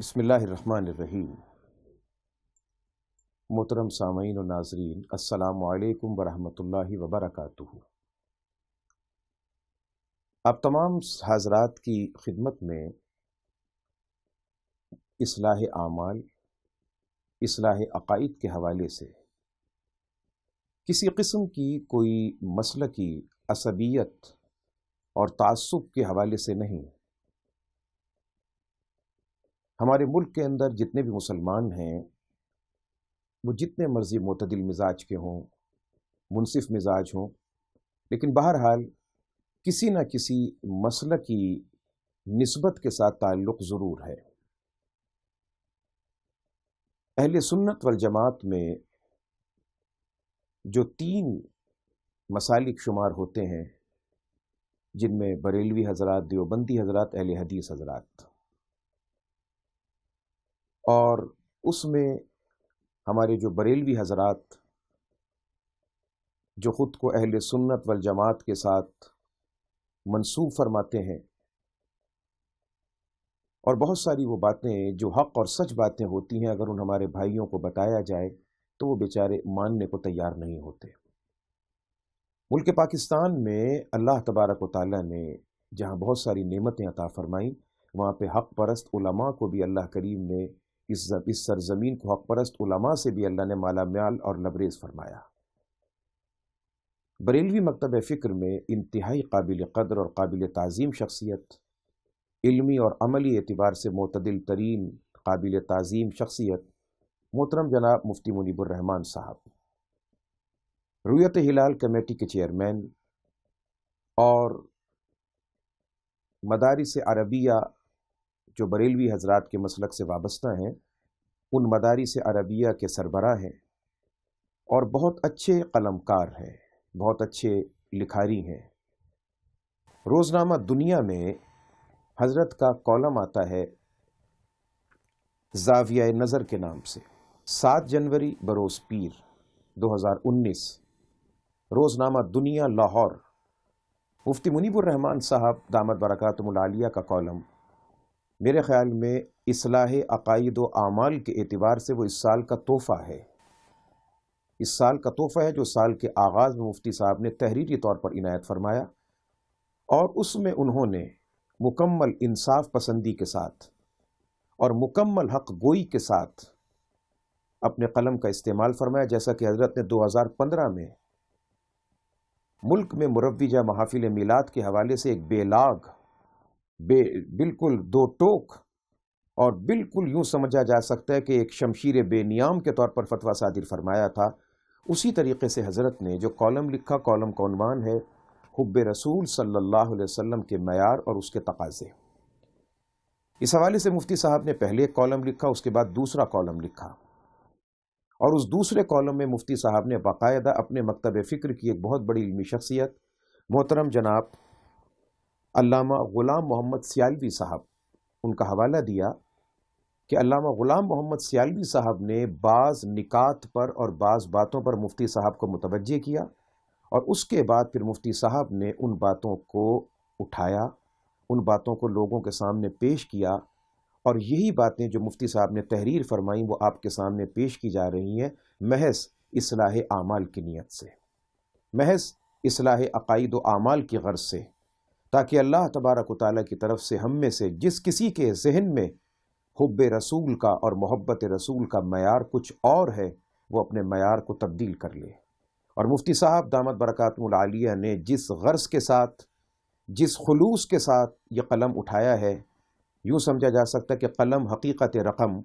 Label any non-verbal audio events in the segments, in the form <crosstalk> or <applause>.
بسم اللہ الرحمن الرحیم محترم سامعین ناظرین السلام علیکم ورحمۃ اللہ وبرکاتہ آپ تمام حضرات کی خدمت میں اصلاح اعمال اصلاح عقائد کے حوالے سے کسی قسم کی کوئی مسئلہ کی اصبیت اور تعصب کے حوالے سے نہیں ہمارے ملک کے اندر جتنے بھی مسلمان ہیں وہ جتنے مرضی معتدل مزاج کے ہوں منصف مزاج ہوں لیکن بہرحال کسی نہ کسی مسئلہ کی نسبت کے ساتھ تعلق ضرور ہے اہل سنت والجماعت میں جو تین مسالک شمار ہوتے ہیں جن میں بریلوی حضرات دیوبندی حضرات اہل حدیث حضرات اور اس میں ہمارے جو بریلوی حضرات جو خود کو اہل سنت والجماعت کے ساتھ منصوب فرماتے ہیں اور بہت ساری وہ باتیں جو حق اور سچ باتیں ہوتی ہیں اگر ان ہمارے بھائیوں کو بتایا جائے تو وہ بیچارے ماننے کو تیار نہیں ہوتے ملک پاکستان میں اللہ تبارک و تعالیٰ نے جہاں بہت ساری نعمتیں عطا فرمائیں وہاں پہ حق پرست علماء کو بھی اللہ کریم نے اس سرزمین کو حق پرست علماء سے بھی اللہ نے مالا میال اور لبریز فرمایا بریلوی مکتب فکر میں انتہائی قابل قدر اور قابل تعظیم شخصیت علمی اور عملی اعتبار سے معتدل ترین قابل تعظیم شخصیت محترم جناب مفتی منیب الرحمن صاحب رویت ہلال کمیٹی کے چیئرمین اور مدارس عربیہ جو بریلوی حضرات کے مسلک سے وابستہ ہیں ان مداری سے عربیہ کے سربراہ ہیں اور بہت اچھے قلم کار ہیں بہت اچھے لکھاری ہیں روزنامہ دنیا میں حضرت کا کالم آتا ہے زاویہ نظر کے نام سے سات جنوری بروز پیر دو ہزار انیس روزنامہ دنیا لاہور مفتی منیب الرحمان صاحب دامت برکاتم العالیہ کا کالم میرے خیال میں اصلاح عقائد و اعمال کے اعتبار سے وہ اس سال کا تحفہ ہے اس سال کا تحفہ ہے جو سال کے آغاز میں مفتی صاحب نے تحریری طور پر عنایت فرمایا اور اس میں انہوں نے مکمل انصاف پسندی کے ساتھ اور مکمل حق گوئی کے ساتھ اپنے قلم کا استعمال فرمایا جیسا کہ حضرت نے دو ہزار پندرہ میں ملک میں مروجہ محافل میلاد کے حوالے سے ایک بے لاگ بے بالکل دو ٹوک اور بالکل یوں سمجھا جا سکتا ہے کہ ایک شمشیر بے نیام کے طور پر فتویٰ صادر فرمایا تھا اسی طریقے سے حضرت نے جو کالم لکھا کالم کونوان عنوان ہے حب رسول صلی اللہ علیہ وسلم کے معیار اور اس کے تقاضے اس حوالے سے مفتی صاحب نے پہلے ایک کالم لکھا اس کے بعد دوسرا کالم لکھا اور اس دوسرے کالم میں مفتی صاحب نے باقاعدہ اپنے مکتب فکر کی ایک بہت بڑی علمی شخصیت محترم جناب علامہ غلام محمد سیالوی صاحب ان کا حوالہ دیا کہ علامہ غلام محمد سیالوی صاحب نے بعض نکات پر اور بعض باتوں پر مفتی صاحب کو متوجہ کیا اور اس کے بعد پھر مفتی صاحب نے ان باتوں کو اٹھایا ان باتوں کو لوگوں کے سامنے پیش کیا اور یہی باتیں جو مفتی صاحب نے تحریر فرمائیں وہ آپ کے سامنے پیش کی جا رہی ہیں محض اصلاح اعمال کی نیت سے محض اصلاح عقائد و اعمال کی غرض سے تاکہ اللہ تبارک و تعالیٰ کی طرف سے ہم میں سے جس کسی کے ذہن میں حب رسول کا اور محبت رسول کا معیار کچھ اور ہے وہ اپنے معیار کو تبدیل کر لے اور مفتی صاحب دامت برکات العالیہ نے جس غرض کے ساتھ جس خلوص کے ساتھ یہ قلم اٹھایا ہے یوں سمجھا جا سکتا کہ قلم حقیقت رقم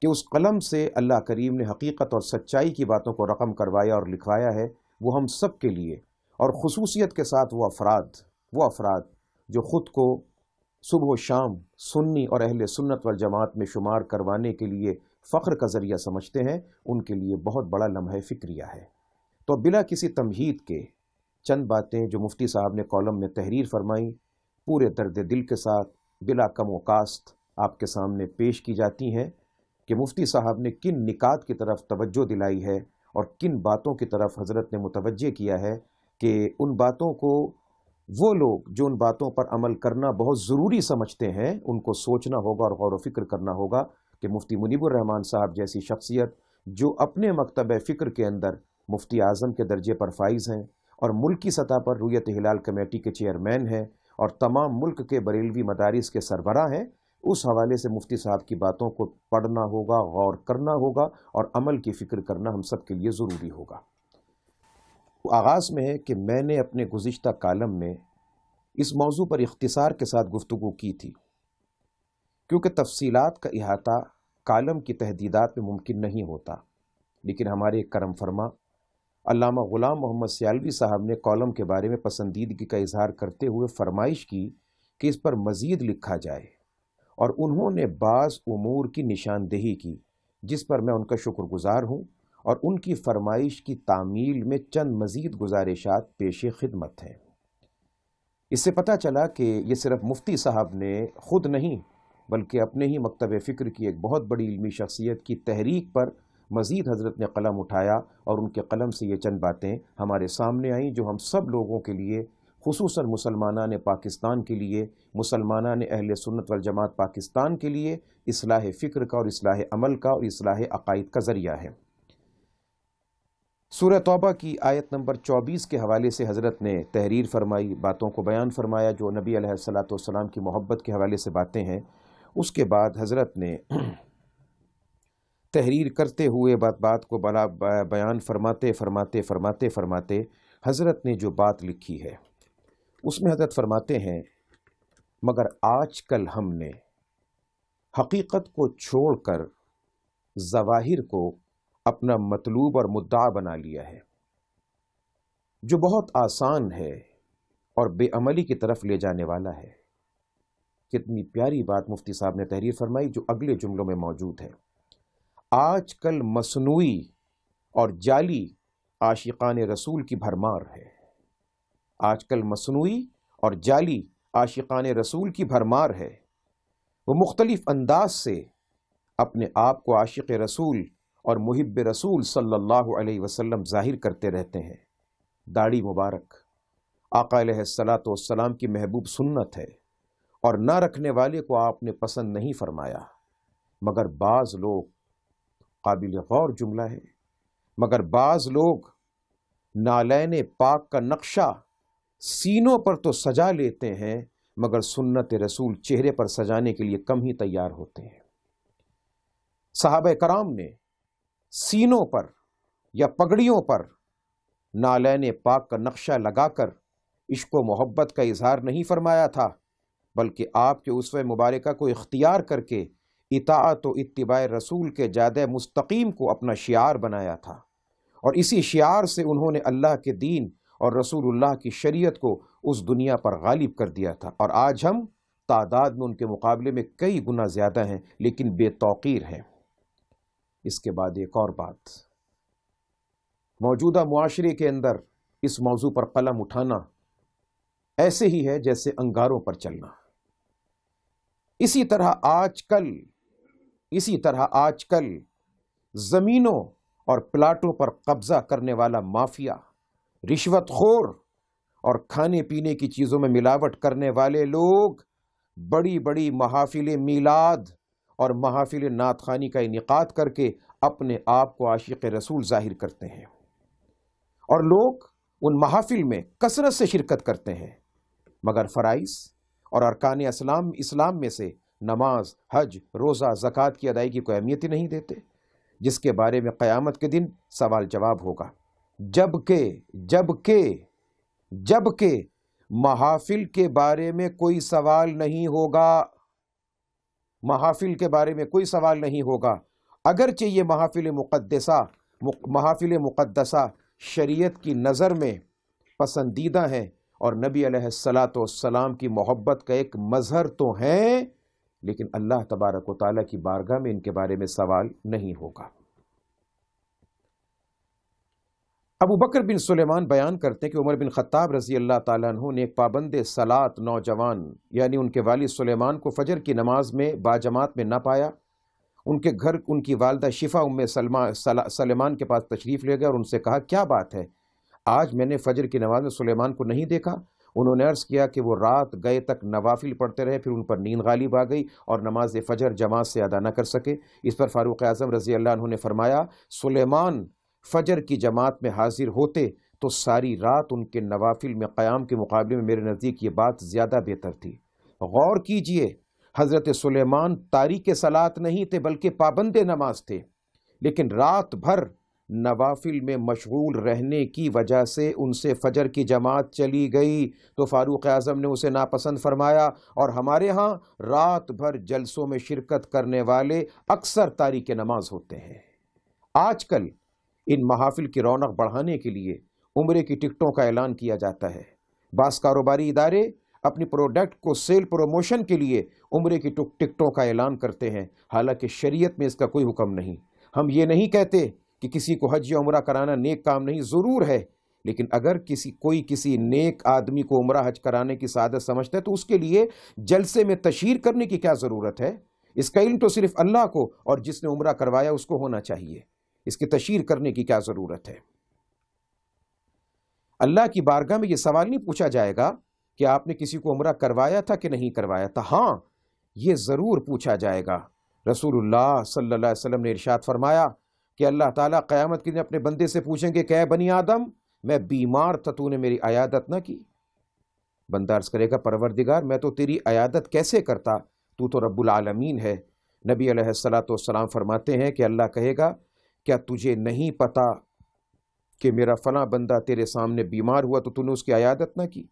کہ اس قلم سے اللہ کریم نے حقیقت اور سچائی کی باتوں کو رقم کروایا اور لکھوایا ہے وہ ہم سب کے لیے اور خصوصیت کے ساتھ وہ افراد وہ افراد جو خود کو صبح و شام سنی اور اہل سنت والجماعت جماعت میں شمار کروانے کے لیے فخر کا ذریعہ سمجھتے ہیں ان کے لیے بہت بڑا لمحہ فکریہ ہے تو بلا کسی تمہید کے چند باتیں جو مفتی صاحب نے کالم میں تحریر فرمائی پورے درد دل کے ساتھ بلا کم و کاست آپ کے سامنے پیش کی جاتی ہیں کہ مفتی صاحب نے کن نکات کی طرف توجہ دلائی ہے اور کن باتوں کی طرف حضرت نے متوجہ کیا ہے کہ ان باتوں کو وہ لوگ جو ان باتوں پر عمل کرنا بہت ضروری سمجھتے ہیں ان کو سوچنا ہوگا اور غور و فکر کرنا ہوگا کہ مفتی منیب الرحمان صاحب جیسی شخصیت جو اپنے مکتب فکر کے اندر مفتی اعظم کے درجے پر فائز ہیں اور ملکی سطح پر رویت ہلال کمیٹی کے چیئرمین ہیں اور تمام ملک کے بریلوی مدارس کے سربراہ ہیں اس حوالے سے مفتی صاحب کی باتوں کو پڑھنا ہوگا غور کرنا ہوگا اور عمل کی فکر کرنا ہم سب کے لیے ضروری ہوگا آغاز میں ہے کہ میں نے اپنے گزشتہ کالم میں اس موضوع پر اختصار کے ساتھ گفتگو کی تھی کیونکہ تفصیلات کا احاطہ کالم کی تحدیدات میں ممکن نہیں ہوتا لیکن ہمارے کرم فرما علامہ غلام محمد سیالوی صاحب نے کالم کے بارے میں پسندیدگی کا اظہار کرتے ہوئے فرمائش کی کہ اس پر مزید لکھا جائے اور انہوں نے بعض امور کی نشاندہی کی جس پر میں ان کا شکر گزار ہوں اور ان کی فرمائش کی تعمیل میں چند مزید گزارشات پیش خدمت ہیں اس سے پتہ چلا کہ یہ صرف مفتی صاحب نے خود نہیں بلکہ اپنے ہی مکتب فکر کی ایک بہت بڑی علمی شخصیت کی تحریک پر مزید حضرت نے قلم اٹھایا اور ان کے قلم سے یہ چند باتیں ہمارے سامنے آئیں جو ہم سب لوگوں کے لیے خصوصاً مسلمانہ نے پاکستان کے لیے مسلمانہ نے اہل سنت والجماعت پاکستان کے لیے اصلاح فکر کا اور اصلاح عمل کا اور اصلاح عقائد کا ذریعہ ہے سورہ توبہ کی آیت نمبر چوبیس کے حوالے سے حضرت نے تحریر فرمائی باتوں کو بیان فرمایا جو نبی علیہ السلام کی محبت کے حوالے سے باتیں ہیں اس کے بعد حضرت نے <clears throat> تحریر کرتے ہوئے بات بات کو بیان فرماتے فرماتے فرماتے فرماتے حضرت نے جو بات لکھی ہے اس میں حضرت فرماتے ہیں مگر آج کل ہم نے حقیقت کو چھوڑ کر زواہر کو اپنا مطلوب اور مدعا بنا لیا ہے جو بہت آسان ہے اور بے عملی کی طرف لے جانے والا ہے کتنی پیاری بات مفتی صاحب نے تحریر فرمائی جو اگلے جملوں میں موجود ہے آج کل مصنوعی اور جعلی عاشقان رسول کی بھرمار ہے آج کل مصنوعی اور جعلی عاشقان رسول کی بھرمار ہے وہ مختلف انداز سے اپنے آپ کو عاشق رسول اور محب رسول صلی اللہ علیہ وسلم ظاہر کرتے رہتے ہیں داڑھی مبارک آقا علیہ السلام کی محبوب سنت ہے اور نہ رکھنے والے کو آپ نے پسند نہیں فرمایا مگر بعض لوگ قابل غور جملہ ہے مگر بعض لوگ نالین پاک کا نقشہ سینوں پر تو سجا لیتے ہیں مگر سنت رسول چہرے پر سجانے کے لیے کم ہی تیار ہوتے ہیں صحابہ کرام نے سینوں پر یا پگڑیوں پر نالین پاک کا نقشہ لگا کر عشق و محبت کا اظہار نہیں فرمایا تھا بلکہ آپ کے اس مبارکہ کو اختیار کر کے اطاعت و اتباع رسول کے جادہ مستقیم کو اپنا شعار بنایا تھا اور اسی شعار سے انہوں نے اللہ کے دین اور رسول اللہ کی شریعت کو اس دنیا پر غالب کر دیا تھا اور آج ہم تعداد میں ان کے مقابلے میں کئی گنا زیادہ ہیں لیکن بے توقیر ہیں اس کے بعد ایک اور بات موجودہ معاشرے کے اندر اس موضوع پر قلم اٹھانا ایسے ہی ہے جیسے انگاروں پر چلنا اسی طرح آج کل اسی طرح آج کل زمینوں اور پلاٹوں پر قبضہ کرنے والا مافیا رشوت خور اور کھانے پینے کی چیزوں میں ملاوٹ کرنے والے لوگ بڑی بڑی محافل میلاد اور محافل نعت خانی کا انعقاد کر کے اپنے آپ کو عاشق رسول ظاہر کرتے ہیں اور لوگ ان محافل میں کثرت سے شرکت کرتے ہیں مگر فرائض اور ارکان اسلام اسلام میں سے نماز حج روزہ زکوٰۃ کی ادائیگی کوئی اہمیت ہی نہیں دیتے جس کے بارے میں قیامت کے دن سوال جواب ہوگا جبکہ جبکہ جبکہ محافل کے بارے میں کوئی سوال نہیں ہوگا محافل کے بارے میں کوئی سوال نہیں ہوگا اگرچہ یہ محافل مقدسہ محافل مقدسہ شریعت کی نظر میں پسندیدہ ہیں اور نبی علیہ السلاۃ السلام کی محبت کا ایک مظہر تو ہیں لیکن اللہ تبارک و تعالیٰ کی بارگاہ میں ان کے بارے میں سوال نہیں ہوگا ابو بکر بن سلیمان بیان کرتے ہیں کہ عمر بن خطاب رضی اللہ تعالیٰ عنہ نے ایک پابند سلات نوجوان یعنی ان کے والد سلیمان کو فجر کی نماز میں باجماعت میں نہ پایا ان کے گھر ان کی والدہ شفا ام سلیمان کے پاس تشریف لے گئے اور ان سے کہا کیا بات ہے آج میں نے فجر کی نماز میں سلیمان کو نہیں دیکھا انہوں نے عرض کیا کہ وہ رات گئے تک نوافل پڑھتے رہے پھر ان پر نیند غالب آ گئی اور نماز فجر جماعت سے ادا نہ کر سکے اس پر فاروق اعظم رضی اللہ عنہ نے فرمایا سلیمان فجر کی جماعت میں حاضر ہوتے تو ساری رات ان کے نوافل میں قیام کے مقابلے میں میرے نزدیک یہ بات زیادہ بہتر تھی غور کیجئے حضرت سلیمان تاریخ سلات نہیں تھے بلکہ پابند نماز تھے لیکن رات بھر نوافل میں مشغول رہنے کی وجہ سے ان سے فجر کی جماعت چلی گئی تو فاروق اعظم نے اسے ناپسند فرمایا اور ہمارے ہاں رات بھر جلسوں میں شرکت کرنے والے اکثر تاریخ نماز ہوتے ہیں آج کل ان محافل کی رونق بڑھانے کے لیے عمرے کی ٹکٹوں کا اعلان کیا جاتا ہے بعض کاروباری ادارے اپنی پروڈکٹ کو سیل پروموشن کے لیے عمرے کی ٹکٹوں کا اعلان کرتے ہیں حالانکہ شریعت میں اس کا کوئی حکم نہیں ہم یہ نہیں کہتے کہ کسی کو حج یا عمرہ کرانا نیک کام نہیں ضرور ہے لیکن اگر کسی کوئی کسی نیک آدمی کو عمرہ حج کرانے کی سعادت سمجھتا ہے تو اس کے لیے جلسے میں تشہیر کرنے کی کیا ضرورت ہے اس کا علم تو صرف اللہ کو اور جس نے عمرہ کروایا اس کو ہونا چاہیے اس کی تشہیر کرنے کی کیا ضرورت ہے اللہ کی بارگاہ میں یہ سوال نہیں پوچھا جائے گا کہ آپ نے کسی کو عمرہ کروایا تھا کہ نہیں کروایا تھا ہاں یہ ضرور پوچھا جائے گا رسول اللہ صلی اللہ علیہ وسلم نے ارشاد فرمایا کہ اللہ تعالیٰ قیامت کے دن اپنے بندے سے پوچھیں گے کہ اے بنی آدم میں بیمار تھا تو نے میری عیادت نہ کی بندہ عرض کرے گا پروردگار میں تو تیری عیادت کیسے کرتا تو تو رب العالمین ہے نبی علیہ السلام فرماتے ہیں کہ اللہ کہے گا کیا تجھے نہیں پتا کہ میرا فلاں بندہ تیرے سامنے بیمار ہوا تو تو نے اس کی عیادت نہ کی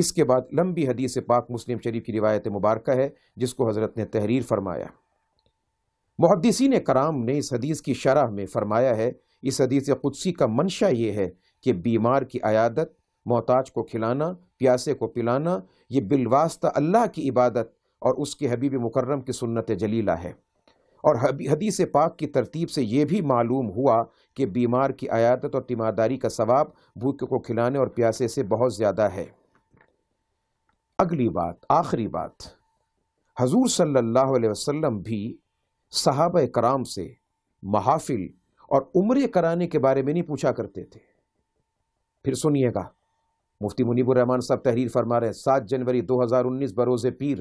اس کے بعد لمبی حدیث پاک مسلم شریف کی روایت مبارکہ ہے جس کو حضرت نے تحریر فرمایا محدثین کرام نے اس حدیث کی شرح میں فرمایا ہے اس حدیث قدسی کا منشا یہ ہے کہ بیمار کی عیادت محتاج کو کھلانا پیاسے کو پلانا یہ بالواسطہ اللہ کی عبادت اور اس کے حبیب مکرم کی سنت جلیلہ ہے اور حدیث پاک کی ترتیب سے یہ بھی معلوم ہوا کہ بیمار کی عیادت اور تیمارداری کا ثواب بھوکے کو کھلانے اور پیاسے سے بہت زیادہ ہے اگلی بات آخری بات حضور صلی اللہ علیہ وسلم بھی صحابہ کرام سے محافل اور عمرے کرانے کے بارے میں نہیں پوچھا کرتے تھے پھر سنیے گا مفتی منیب الرحمان صاحب تحریر فرما رہے ہیں سات جنوری دو ہزار انیس بروز پیر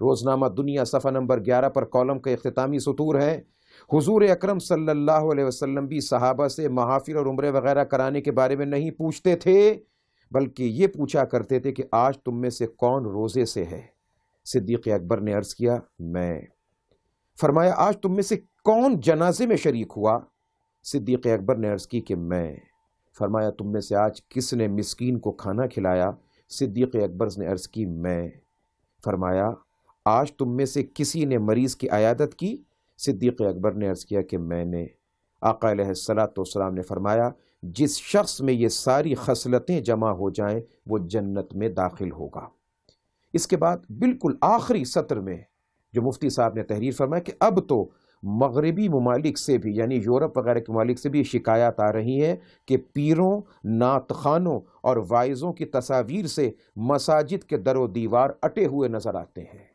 روزنامہ دنیا صفحہ نمبر گیارہ پر کالم کا اختتامی سطور ہے حضور اکرم صلی اللہ علیہ وسلم بھی صحابہ سے محافر اور عمرے وغیرہ کرانے کے بارے میں نہیں پوچھتے تھے بلکہ یہ پوچھا کرتے تھے کہ آج تم میں سے کون روزے سے ہے صدیق اکبر نے عرض کیا میں فرمایا آج تم میں سے کون جنازے میں شریک ہوا صدیق اکبر نے عرض کی کہ میں فرمایا تم میں سے آج کس نے مسکین کو کھانا کھلایا صدیق اکبر نے عرض کی میں فرمایا آج تم میں سے کسی نے مریض کی عیادت کی صدیق اکبر نے عرض کیا کہ میں نے آقا علیہ السلام نے فرمایا جس شخص میں یہ ساری خصلتیں جمع ہو جائیں وہ جنت میں داخل ہوگا اس کے بعد بالکل آخری سطر میں جو مفتی صاحب نے تحریر فرمایا کہ اب تو مغربی ممالک سے بھی یعنی یورپ وغیرہ کے ممالک سے بھی شکایات آ رہی ہیں کہ پیروں نعت خانوں اور وائزوں کی تصاویر سے مساجد کے در و دیوار اٹے ہوئے نظر آتے ہیں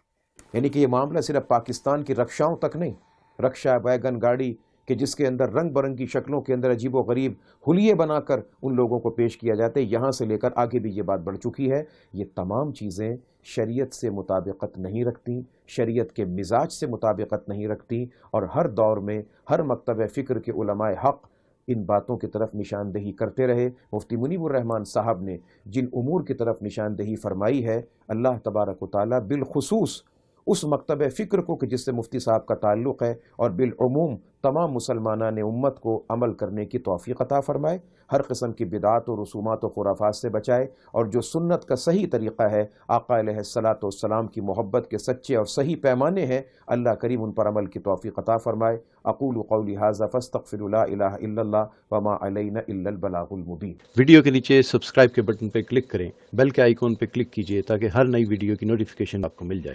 یعنی کہ یہ معاملہ صرف پاکستان کی رکشاؤں تک نہیں رکشا ویگن گاڑی کہ جس کے اندر رنگ برنگی شکلوں کے اندر عجیب و غریب حلیے بنا کر ان لوگوں کو پیش کیا جاتا ہے یہاں سے لے کر آگے بھی یہ بات بڑھ چکی ہے یہ تمام چیزیں شریعت سے مطابقت نہیں رکھتی شریعت کے مزاج سے مطابقت نہیں رکھتی اور ہر دور میں ہر مکتب فکر کے علماء حق ان باتوں کی طرف نشاندہی کرتے رہے مفتی منیب الرحمن صاحب نے جن امور کی طرف نشاندہی فرمائی ہے اللہ تبارک و تعالیٰ بالخصوص اس مکتب فکر کو کہ جس سے مفتی صاحب کا تعلق ہے اور بالعموم تمام مسلمانہ نے امت کو عمل کرنے کی توفیق عطا فرمائے ہر قسم کی بدعات و رسومات و خرافات سے بچائے اور جو سنت کا صحیح طریقہ ہے آقا علیہ السلام کی محبت کے سچے اور صحیح پیمانے ہیں اللہ کریم ان پر عمل کی توفیق عطا فرمائے اقول قولی حاضر فاستغفر لا الہ الا اللہ وما علینا الا البلاغ المبین ویڈیو کے نیچے سبسکرائب کے بٹن پہ کلک کریں بیل کے آئیکن پہ کلک کیجئے تاکہ ہر نئی ویڈیو کی نوٹیفیکیشن آپ کو مل جائے